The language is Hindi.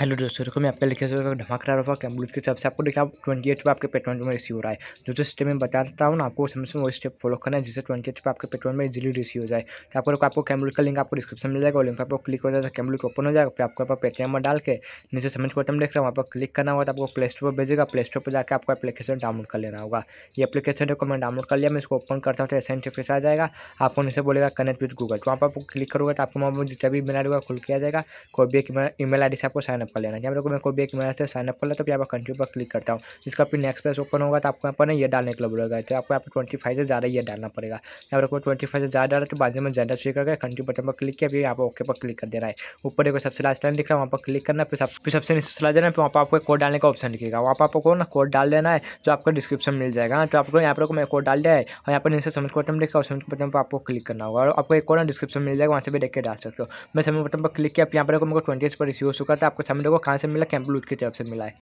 हेलो दोस्तों देखो तो मैं आपके लिखे से धमाकेदार ऑफर कैम्बुल की तरफ से आपको देखा आप ट्वेंटी एट पर आपके पेट्रोल में रिसीव हो रहा है तो जो जो स्टेप मैं बताता हूँ ना आपको समय से वो स्टेप फॉलो करना है जिससे ट्वेंटी एट पर आपके पेट्रोल में इजीली रिसीव हो जाए तो आपको देखो आपको कैम्ब्लूज का लिंक आपको डिस्क्रिप्शन मिल जाएगा लिंक आपको क्लिक हो जाएगा कैम्ब्लूज ओपन हो जाएगा फिर आपको आप पेटीएम में डाल के नीचे समझ बटन देख रहे हैं वहाँ पर क्लिक करना होगा तो आपको प्ले स्टोर पर भेजेगा प्ले स्टोर पर जाकर आपको एप्लीकेशन डाउनलोड कर लेना होगा ये एप्लीकेशन देखो मैं डाउनलोड कर लिया मैं इसको ओपन करता हूँ तो ऐसा इंटरफेस आ जाएगा आपको नीचे बोलेगा कनेक्ट विद गूगल तो वहाँ पर आपको क्लिक करोगे तो आपको वहाँ पर जितना भी मेल आई होगा खुल किया जाएगा कोई भी एक ई मेल आई से आपको साइन साइनअप कर लेना यहाँ पर मेरे को भी एक मेरा से साइनअप कर ले तो यहाँ पर कंटिन्यू पर क्लिक करता हूँ जिसका फिर नेक्स्ट पेज ओपन होगा तो आपको यहाँ पर ना ये डालने के लिए बोलेगा तो आपको यहाँ पर ट्वेंटी फाइव से ज़्यादा ये डालना पड़ेगा यहाँ पर ट्वेंटी फाइव से ज़्यादा डाला तो बाद में जेंडर चेक करके कंटिन्यू बटन पर क्लिक किया फिर यहाँ पर ओके पर क्लिक कर देना है ऊपर एक सबसे लास्ट लाइन दिख रहा है वहाँ पर क्लिक करना फिर फिर सबसे नीचे चला जाना फिर वहाँ पर आपको कोड डालने का ऑप्शन दिखेगा वहाँ पर आपको ना कोड डाल देना है तो आपको डिस्क्रिप्शन मिल जाएगा हाँ, तो आपको यहाँ पर मैं कोड डाल दिया है और यहाँ पर नीचे समझ बटन देखा और समझ बटन पर आपको क्लिक करना होगा और आपको एक कोड डिस्क्रिप्शन मिल जाएगा वहाँ से भी देख के डाल सकते हो मैं समझ बटन पर क्लिक किया यहाँ पर मेरे को ट्वेंटी पर रिसीव हो चुका था तो आपको हमें देखो कहाँ से मिला कैम्पलूट की तरफ तो से मिला है